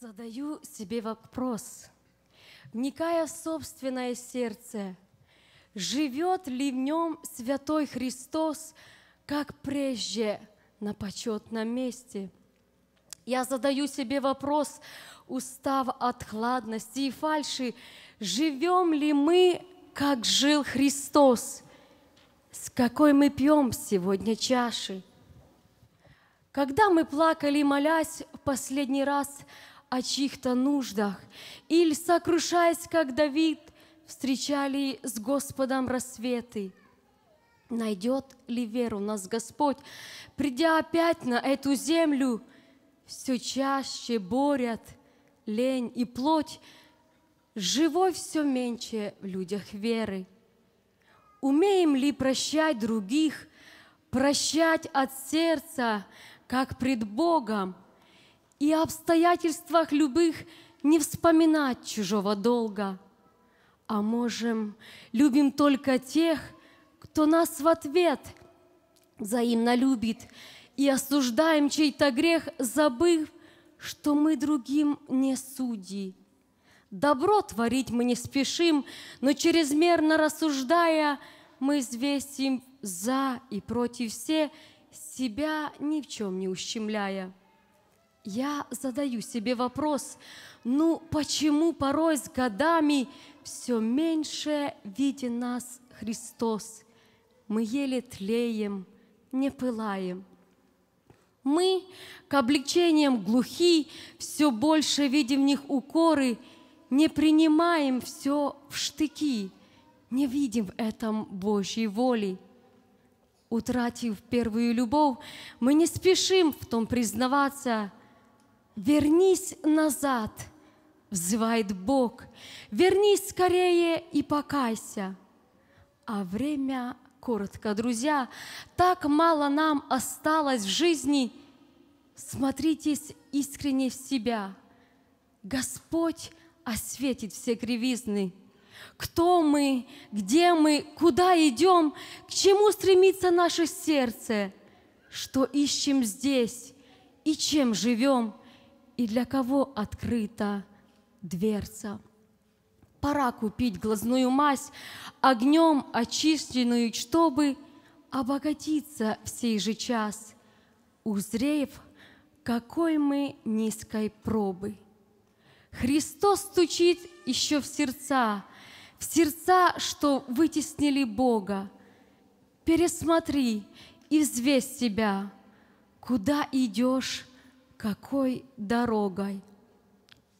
Задаю себе вопрос, вникая в собственное сердце, живет ли в нем Святой Христос, как прежде, на почетном месте? Я задаю себе вопрос, устав от хладности и фальши, живем ли мы, как жил Христос, с какой мы пьем сегодня чаши? Когда мы плакали, молясь в последний раз о чьих-то нуждах, или, сокрушаясь, как Давид, встречали с Господом рассветы. Найдет ли веру нас Господь, придя опять на эту землю, все чаще борят лень и плоть, живой все меньше в людях веры. Умеем ли прощать других, прощать от сердца, как пред Богом – и обстоятельствах любых не вспоминать чужого долга. А можем, любим только тех, кто нас в ответ взаимно любит, и осуждаем чей-то грех, забыв, что мы другим не судьи. Добро творить мы не спешим, но чрезмерно рассуждая, мы известим за и против все, себя ни в чем не ущемляя. Я задаю себе вопрос, ну почему порой с годами все меньше видит нас Христос? Мы еле тлеем, не пылаем. Мы к обличениям глухи, все больше видим в них укоры, не принимаем все в штыки, не видим в этом Божьей воли. Утратив первую любовь, мы не спешим в том признаваться – Вернись назад, взывает Бог. Вернись скорее и покайся. А время коротко, друзья. Так мало нам осталось в жизни. Смотритесь искренне в себя. Господь осветит все кривизны. Кто мы, где мы, куда идем, к чему стремится наше сердце, что ищем здесь и чем живем – и для кого открыта дверца. Пора купить глазную мазь, огнем очищенную, чтобы обогатиться в сей же час, узрев, какой мы низкой пробы. Христос стучит еще в сердца, в сердца, что вытеснили Бога. Пересмотри и взвесь себя, куда идешь, какой дорогой.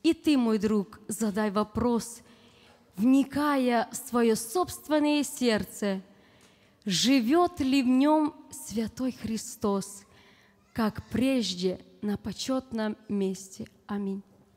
И ты, мой друг, задай вопрос, вникая в свое собственное сердце, живет ли в нем Святой Христос, как прежде на почетном месте. Аминь.